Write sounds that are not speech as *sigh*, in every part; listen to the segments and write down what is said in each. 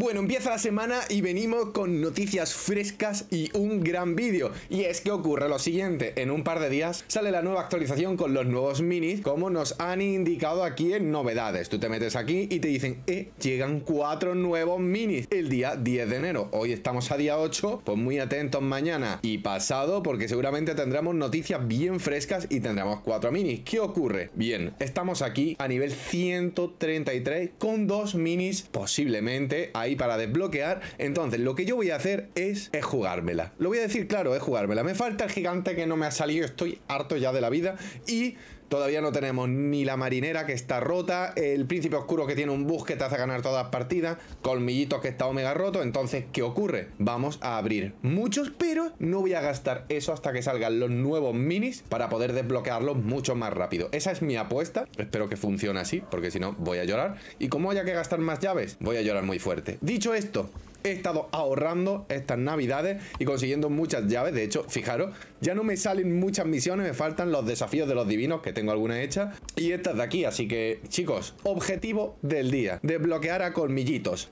Bueno, empieza la semana y venimos con noticias frescas y un gran vídeo. Y es que ocurre lo siguiente, en un par de días sale la nueva actualización con los nuevos minis, como nos han indicado aquí en novedades. Tú te metes aquí y te dicen, eh, llegan cuatro nuevos minis el día 10 de enero. Hoy estamos a día 8, pues muy atentos mañana y pasado, porque seguramente tendremos noticias bien frescas y tendremos cuatro minis. ¿Qué ocurre? Bien, estamos aquí a nivel 133 con dos minis posiblemente ahí para desbloquear. Entonces, lo que yo voy a hacer es, jugármela. Lo voy a decir claro, es jugármela. Me falta el gigante que no me ha salido, estoy harto ya de la vida y Todavía no tenemos ni la marinera que está rota, el príncipe oscuro que tiene un bus que te hace ganar todas las partidas, colmillitos que está omega roto. Entonces, ¿qué ocurre? Vamos a abrir muchos, pero no voy a gastar eso hasta que salgan los nuevos minis para poder desbloquearlos mucho más rápido. Esa es mi apuesta. Espero que funcione así, porque si no, voy a llorar. Y como haya que gastar más llaves, voy a llorar muy fuerte. Dicho esto, He estado ahorrando estas navidades y consiguiendo muchas llaves. De hecho, fijaros, ya no me salen muchas misiones, me faltan los desafíos de los divinos, que tengo algunas hechas, y estas de aquí. Así que, chicos, objetivo del día. Desbloquear a colmillitos.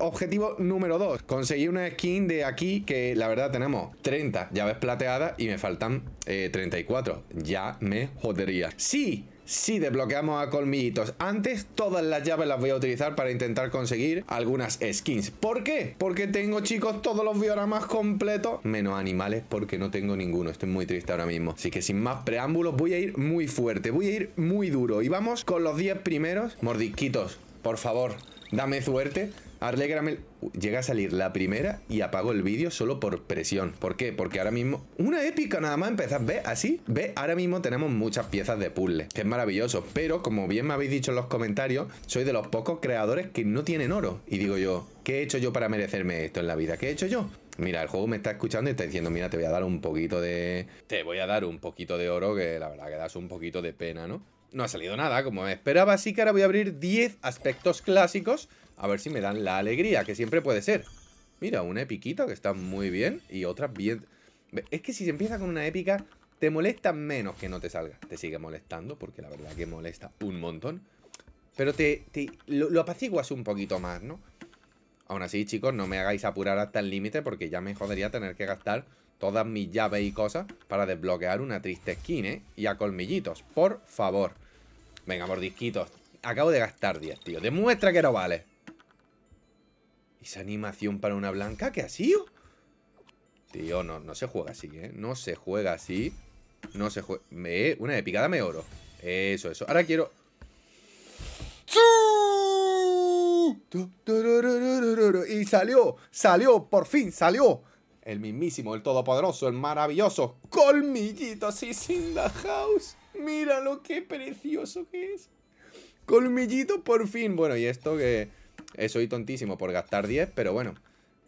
objetivo número 2. Conseguir una skin de aquí que la verdad tenemos 30 llaves plateadas y me faltan 34. Eh, ya me jodería. Sí, si desbloqueamos a colmillitos antes, todas las llaves las voy a utilizar para intentar conseguir algunas skins. ¿Por qué? Porque tengo, chicos, todos los bioramas completos, menos animales, porque no tengo ninguno. Estoy muy triste ahora mismo. Así que sin más preámbulos, voy a ir muy fuerte, voy a ir muy duro. Y vamos con los 10 primeros. mordiquitos. por favor, dame suerte. Grammel llega a salir la primera y apago el vídeo solo por presión. ¿Por qué? Porque ahora mismo... Una épica nada más empezar. ¿Ves? Así, Ve. Ahora mismo tenemos muchas piezas de puzzle, que es maravilloso. Pero, como bien me habéis dicho en los comentarios, soy de los pocos creadores que no tienen oro. Y digo yo, ¿qué he hecho yo para merecerme esto en la vida? ¿Qué he hecho yo? Mira, el juego me está escuchando y está diciendo, mira, te voy a dar un poquito de... Te voy a dar un poquito de oro, que la verdad que das un poquito de pena, ¿no? No ha salido nada, como esperaba, así que ahora voy a abrir 10 aspectos clásicos a ver si me dan la alegría, que siempre puede ser. Mira, una epiquita que está muy bien y otra bien... Es que si se empieza con una épica, te molesta menos que no te salga. Te sigue molestando, porque la verdad que molesta un montón. Pero te, lo, lo, apaciguas un poquito más, ¿no? Aún así, chicos, no me hagáis apurar hasta el límite porque ya me jodería tener que gastar todas mis llaves y cosas para desbloquear una triste skin, ¿eh? Y a colmillitos, por favor. Venga, mordisquitos. Acabo de gastar 10, tío. Demuestra que no vale. Esa animación para una blanca, ¿qué ha sido? Tío, no, no se juega así, ¿eh? No se juega así. No se juega... Me... Eh, una de picada me oro. Eso, eso. Ahora quiero... Y salió, salió, por fin salió. El mismísimo, el todopoderoso, el maravilloso Colmillito, así sin la house. Mira lo que precioso que es. Colmillito por fin. Bueno, y esto que soy tontísimo por gastar 10, pero bueno.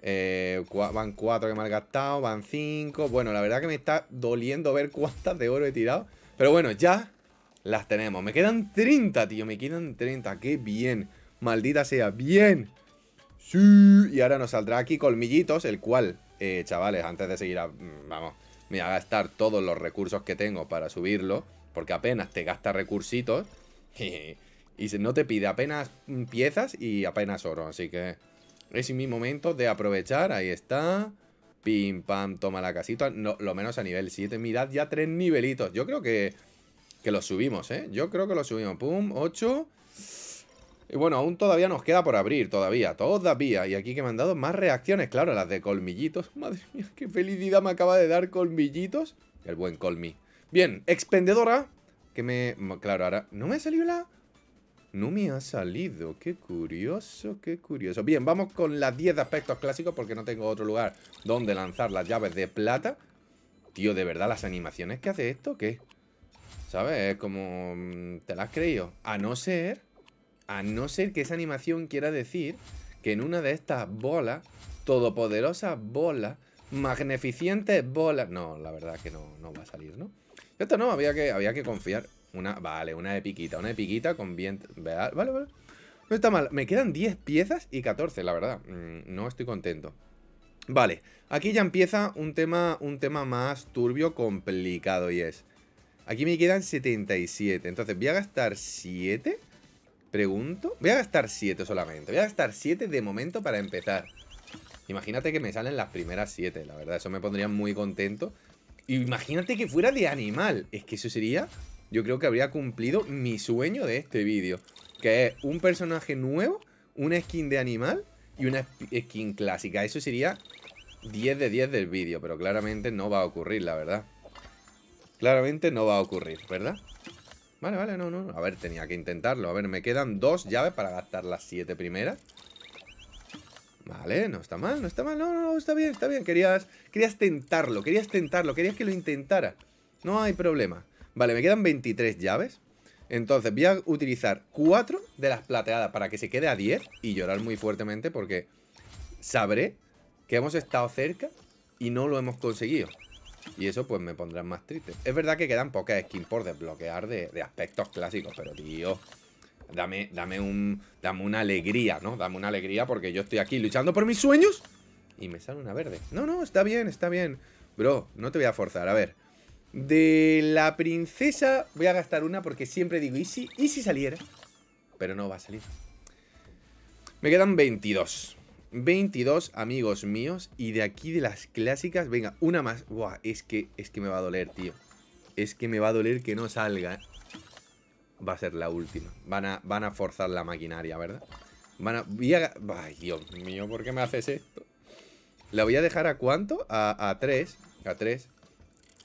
Eh, van 4 que me han gastado, van 5. Bueno, la verdad que me está doliendo ver cuántas de oro he tirado. Pero bueno, ya las tenemos. Me quedan 30, tío. Me quedan 30. ¡Qué bien! Maldita sea, bien. Sí. Y ahora nos saldrá aquí colmillitos, el cual, eh, chavales, antes de seguir a... Mm, vamos, me voy a gastar todos los recursos que tengo para subirlo. Porque apenas te gasta recursitos. jejeje *laughs* Y no te pide apenas mm, piezas y apenas oro. Así que es mi momento de aprovechar. Ahí está. Pim, pam, toma la casita. No, lo menos a nivel 7. Mirad ya tres nivelitos. Yo creo que, que los subimos, ¿eh? Yo creo que los subimos. Pum, 8. Y bueno, aún todavía nos queda por abrir, todavía, todavía. Y aquí que me han dado más reacciones, claro, las de colmillitos. *laughs* Madre mía, qué felicidad me acaba de dar colmillitos. El buen colmi. Bien, expendedora. Que me... Claro, ahora... ¿No me salió la...? No me ha salido. Qué curioso, qué curioso. Bien, vamos con las 10 de aspectos clásicos porque no tengo otro lugar donde lanzar las llaves de plata. Tío, de verdad, las animaciones que hace esto, ¿qué? ¿Sabes? Es como... Mm, ¿Te las has creído? A no ser... A no ser que esa animación quiera decir que en una de estas bolas, todopoderosas bolas, Magnificientes bolas... No, la verdad es que no, no va a salir, ¿no? Esto no, había que, había que confiar. Una, vale, una de piquita. Una de piquita con bien... Vale, vale. No está mal. Me quedan 10 piezas y 14, la verdad. Mm, no estoy contento. Vale, aquí ya empieza un tema, un tema más turbio, complicado y es... Aquí me quedan 77. Entonces, ¿voy a gastar 7? Pregunto. Voy a gastar 7 solamente. Voy a gastar 7 de momento para empezar. Imagínate que me salen las primeras 7, la verdad. Eso me pondría muy contento. Imagínate que fuera de animal. Es que eso sería yo creo que habría cumplido mi sueño de este vídeo. Que es un personaje nuevo, una skin de animal y una skin clásica. Eso sería 10 de 10 del vídeo, pero claramente no va a ocurrir, la verdad. Claramente no va a ocurrir, ¿verdad? Vale, vale, no, no. A ver, tenía que intentarlo. A ver, me quedan dos llaves para gastar las siete primeras. Vale, no está mal, no está mal. No, no, no, está bien, está bien. Querías, querías tentarlo, querías tentarlo, querías que lo intentara. No hay problema. Vale, me quedan 23 llaves. Entonces voy a utilizar 4 de las plateadas para que se quede a 10 y llorar muy fuertemente porque sabré que hemos estado cerca y no lo hemos conseguido. Y eso pues me pondrá más triste. Es verdad que quedan pocas skins por desbloquear de, de aspectos clásicos, pero tío, dame, dame, un, dame una alegría, ¿no? Dame una alegría porque yo estoy aquí luchando por mis sueños y me sale una verde. No, no, está bien, está bien. Bro, no te voy a forzar, a ver. De la princesa voy a gastar una porque siempre digo, ¿y si, ¿y si saliera? Pero no va a salir. Me quedan 22. 22 amigos míos y de aquí de las clásicas, venga, una más. Buah, es que, es que me va a doler, tío. Es que me va a doler que no salga. Va a ser la última. Van a, van a forzar la maquinaria, ¿verdad? Van a... Voy a Dios mío, ¿por qué me haces esto? ¿La voy a dejar a cuánto? A, a 3. A 3.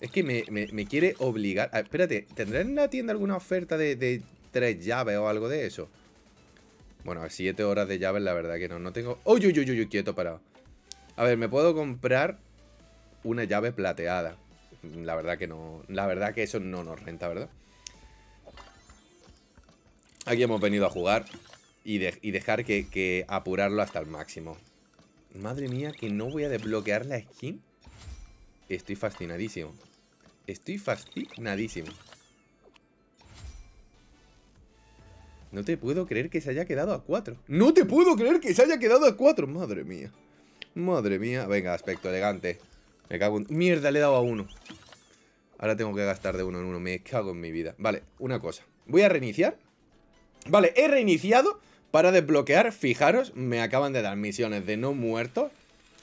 Es que me, quiere obligar. espérate, ¿tendrán en la tienda alguna oferta de, tres llaves o algo de eso? Bueno, a siete horas de llaves, la verdad que no. No tengo. ¡Uy, uy, uy, uy! Quieto, parado. A ver, me puedo comprar una llave plateada. La verdad que no. La verdad que eso no nos renta, ¿verdad? Aquí hemos venido a jugar y, y dejar que apurarlo hasta el máximo. Madre mía, que no voy a desbloquear la skin. Estoy fascinadísimo. Estoy fascinadísimo. No te puedo creer que se haya quedado a cuatro ¡No te puedo creer que se haya quedado a cuatro! ¡Madre mía! ¡Madre mía! Venga, aspecto elegante. Me cago en... ¡Mierda! Le he dado a uno. Ahora tengo que gastar de uno en uno. Me cago en mi vida. Vale, una cosa. Voy a reiniciar. Vale, he reiniciado para desbloquear. Fijaros, me acaban de dar misiones de no muerto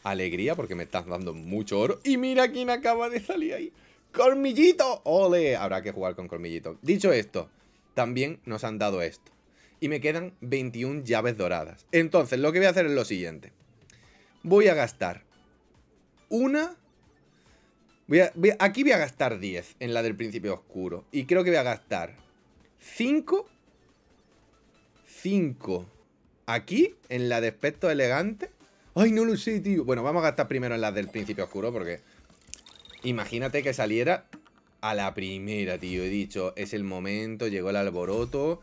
Alegría, porque me están dando mucho oro. Y mira quién acaba de salir ahí. ¡Cormillito! ¡Ole! Habrá que jugar con colmillito. Dicho esto, también nos han dado esto. Y me quedan 21 llaves doradas. Entonces, lo que voy a hacer es lo siguiente. Voy a gastar una... aquí voy a gastar 10 en la del principio oscuro. Y creo que voy a gastar 5. 5 aquí, en la de aspecto elegante. Ay, no lo sé, tío. Bueno, vamos a gastar primero en la del principio oscuro porque Imagínate que saliera a la primera, tío. He dicho, es el momento, llegó el alboroto.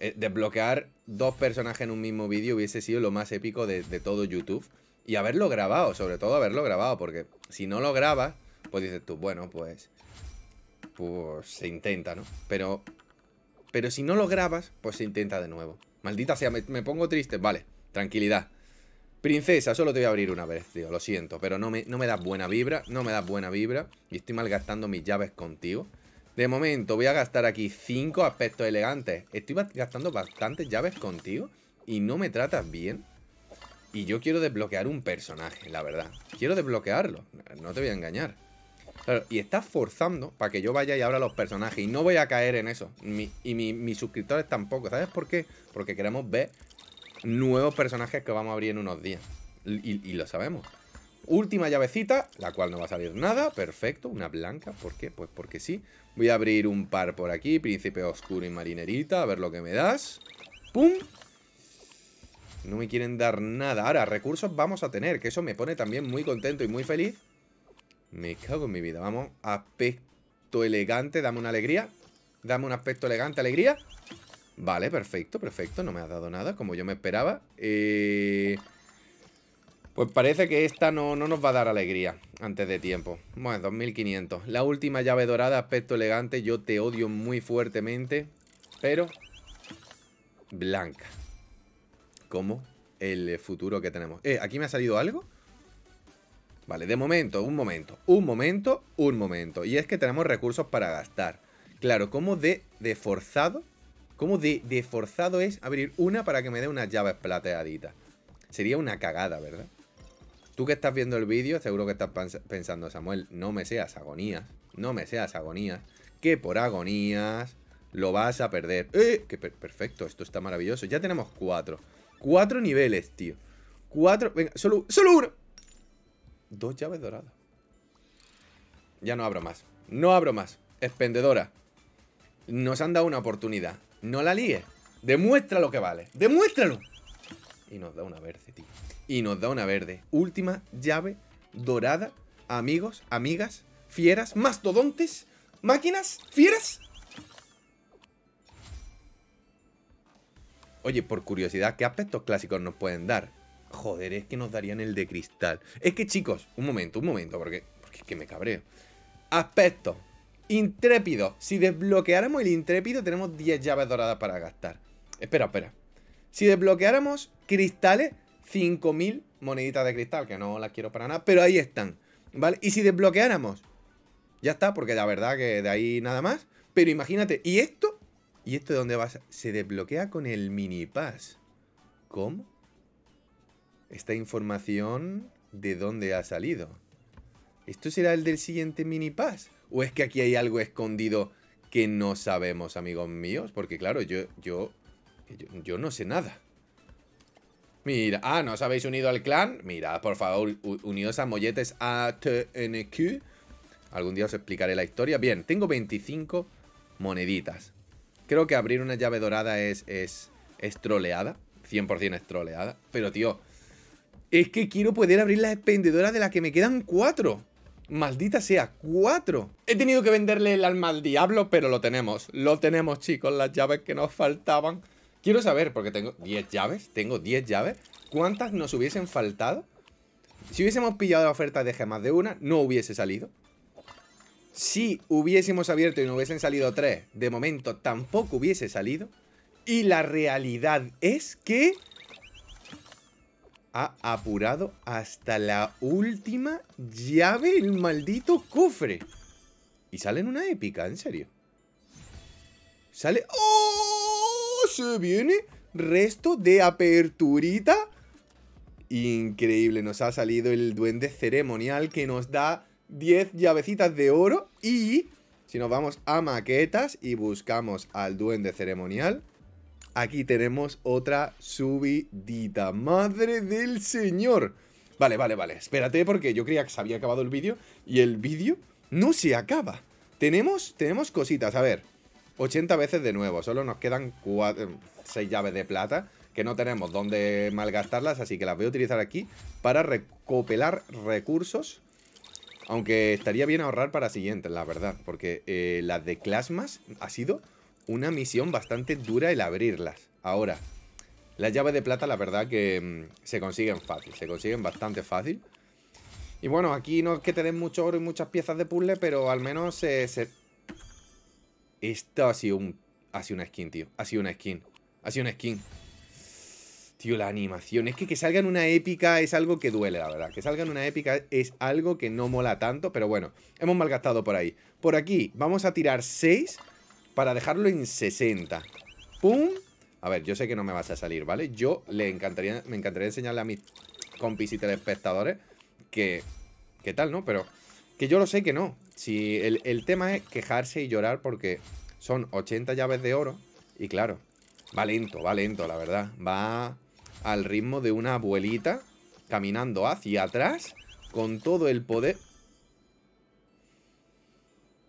Eh, desbloquear dos personajes en un mismo vídeo hubiese sido lo más épico de, todo YouTube. Y haberlo grabado, sobre todo haberlo grabado, porque si no lo grabas, pues dices tú, bueno, pues... Pues se intenta, ¿no? Pero... Pero si no lo grabas, pues se intenta de nuevo. Maldita sea, me pongo triste. Vale, tranquilidad. Princesa, solo te voy a abrir una vez, tío. Lo siento, pero no me, no me das buena vibra. No me das buena vibra. Y estoy malgastando mis llaves contigo. De momento voy a gastar aquí cinco aspectos elegantes. Estoy gastando bastantes llaves contigo. Y no me tratas bien. Y yo quiero desbloquear un personaje, la verdad. Quiero desbloquearlo. No te voy a engañar. y estás forzando para que yo vaya y abra los personajes. Y no voy a caer en eso. y mis suscriptores tampoco. ¿Sabes por qué? Porque queremos ver nuevos personajes que vamos a abrir en unos días. Y, lo sabemos. Última llavecita, la cual no va a salir nada. Perfecto, una blanca. ¿Por qué? Pues porque sí. Voy a abrir un par por aquí. Príncipe oscuro y marinerita. A ver lo que me das. ¡Pum! No me quieren dar nada. Ahora, recursos vamos a tener, que eso me pone también muy contento y muy feliz. Me cago en mi vida. Vamos, aspecto elegante. Dame una alegría. Dame un aspecto elegante, alegría. Vale, perfecto, perfecto. No me ha dado nada, como yo me esperaba. Eh, pues parece que esta no, nos va a dar alegría antes de tiempo. Bueno, 2500. La última llave dorada, aspecto elegante. Yo te odio muy fuertemente, pero... Blanca. Como el futuro que tenemos. Eh, ¿aquí me ha salido algo? Vale, de momento, un momento, un momento, un momento. Y es que tenemos recursos para gastar. Claro, como de, de forzado ¿Cómo de, forzado es abrir una para que me dé una llaves plateaditas? Sería una cagada, ¿verdad? Tú que estás viendo el vídeo, seguro que estás pensando, Samuel, no me seas agonías, no me seas agonías, que por agonías lo vas a perder. ¡Eh! perfecto! Esto está maravilloso. Ya tenemos cuatro. Cuatro niveles, tío. Cuatro... Venga, solo, solo uno. Dos llaves doradas. Ya no abro más. No abro más. Expendedora nos han dado una oportunidad. No la líes. Demuestra lo que vale. ¡Demuéstralo! Y nos da una verde, tío. Y nos da una verde. Última llave dorada. Amigos, amigas, fieras, mastodontes, máquinas, fieras. Oye, por curiosidad, ¿qué aspectos clásicos nos pueden dar? Joder, es que nos darían el de cristal. Es que, chicos, un momento, un momento, porque, porque es que me cabreo. Aspectos. Intrépido. Si desbloqueáramos el intrépido, tenemos 10 llaves doradas para gastar. Espera, espera. Si desbloqueáramos cristales, 5.000 moneditas de cristal, que no las quiero para nada, pero ahí están. ¿Vale? Y si desbloqueáramos, ya está, porque la verdad que de ahí nada más. Pero imagínate, ¿y esto? ¿Y esto de dónde vas? Se desbloquea con el mini pass. ¿Cómo? Esta información, ¿de dónde ha salido? ¿Esto será el del siguiente mini pass? ¿O es que aquí hay algo escondido que no sabemos, amigos míos? Porque claro, yo, yo, yo, no sé nada. Mira, ah, ¿no os habéis unido al clan? Mira, por favor, unidos a molletes ATNQ. Algún día os explicaré la historia. Bien, tengo 25 moneditas. Creo que abrir una llave dorada es, es, es troleada. 100% es troleada. Pero, tío, es que quiero poder abrir la expendedoras de las que me quedan cuatro. Maldita sea, cuatro. He tenido que venderle el alma al diablo, pero lo tenemos. Lo tenemos, chicos, las llaves que nos faltaban. Quiero saber, porque tengo 10 llaves, tengo 10 llaves. ¿Cuántas nos hubiesen faltado? Si hubiésemos pillado la oferta de gemas de una, no hubiese salido. Si hubiésemos abierto y no hubiesen salido tres, de momento tampoco hubiese salido. Y la realidad es que ha apurado hasta la última llave el maldito cofre. Y sale en una épica, en serio. Sale... ¡Oh! Se viene resto de aperturita. Increíble, nos ha salido el duende ceremonial que nos da 10 llavecitas de oro. Y si nos vamos a maquetas y buscamos al duende ceremonial, aquí tenemos otra subidita. ¡Madre del señor! Vale, vale, vale. Espérate porque yo creía que se había acabado el vídeo y el vídeo no se acaba. Tenemos, tenemos cositas. A ver, 80 veces de nuevo. Solo nos quedan 6 llaves de plata que no tenemos dónde malgastarlas, así que las voy a utilizar aquí para recopilar recursos. Aunque estaría bien ahorrar para siguientes, la verdad, porque la eh, las de Clasmas ha sido una misión bastante dura el abrirlas. Ahora, las llaves de plata la verdad que mm, se consiguen fácil, se consiguen bastante fácil. Y bueno, aquí no es que te den mucho oro y muchas piezas de puzzle, pero al menos se... Esto ha sido, un... ha sido una skin, tío. Ha sido una skin. Ha sido una skin. Tío, la animación. Es que que salga en una épica es algo que duele, la verdad. Que salga en una épica es algo que no mola tanto. Pero bueno, hemos malgastado por ahí. Por aquí vamos a tirar 6 para dejarlo en 60. ¡Pum! A ver, yo sé que no me vas a salir, ¿vale? Yo le encantaría, me encantaría enseñarle a mis compis y telespectadores que... ¿Qué tal, no? Pero que yo lo sé que no. Si el, el tema es quejarse y llorar porque son 80 llaves de oro y claro, va lento, va lento, la verdad. Va al ritmo de una abuelita caminando hacia atrás con todo el poder...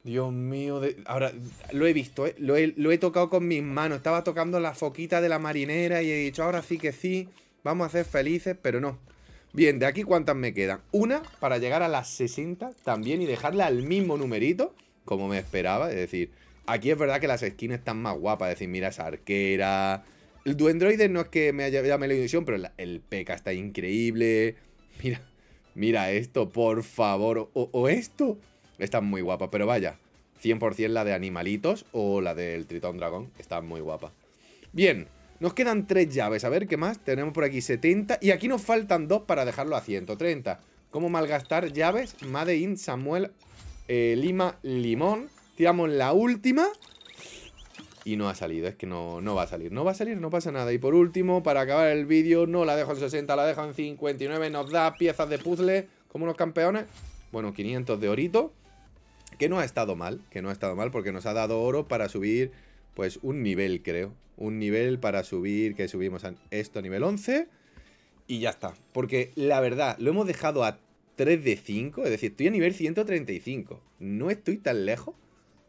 Dios mío, ahora lo he visto, eh, lo, he, tocado con mis manos. Estaba tocando la foquita de la marinera y he dicho, ahora sí que sí, vamos a ser felices, pero no. Bien, de aquí cuántas me quedan. Una para llegar a las 60 también y dejarla al mismo numerito, como me esperaba. Es decir, aquí es verdad que las esquinas están más guapas. Es decir, mira esa arquera. El duendroide no es que me haya llamado la ilusión, pero el P.K. está increíble. Mira, mira esto, por favor. o esto. Está muy guapa, pero vaya, 100% la de animalitos o la del tritón dragón. Está muy guapa. Bien, nos quedan tres llaves. A ver, ¿qué más? Tenemos por aquí 70. Y aquí nos faltan dos para dejarlo a 130. ¿Cómo malgastar llaves? Made in Samuel eh, Lima Limón. Tiramos la última. Y no ha salido, es que no, no va a salir No va a salir, no pasa nada Y por último, para acabar el vídeo, no la dejo en 60 La dejo en 59, nos da piezas de puzzle Como los campeones Bueno, 500 de orito que no ha estado mal, que no ha estado mal porque nos ha dado oro para subir pues un nivel, creo. Un nivel para subir, que subimos a esto a nivel 11 y ya está. Porque la verdad, lo hemos dejado a 3 de 5, es decir, estoy a nivel 135. No estoy tan lejos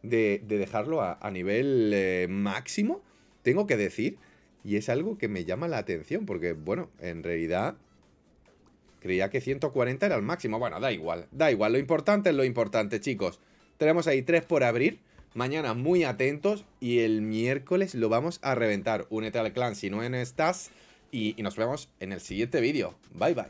de, dejarlo a, nivel eh, máximo, tengo que decir. Y es algo que me llama la atención, porque bueno, en realidad creía que 140 era el máximo. Bueno, da igual, da igual. Lo importante es lo importante, chicos. Tenemos ahí tres por abrir. Mañana muy atentos y el miércoles lo vamos a reventar. Únete al clan si no en estás y nos vemos en el siguiente vídeo. Bye bye.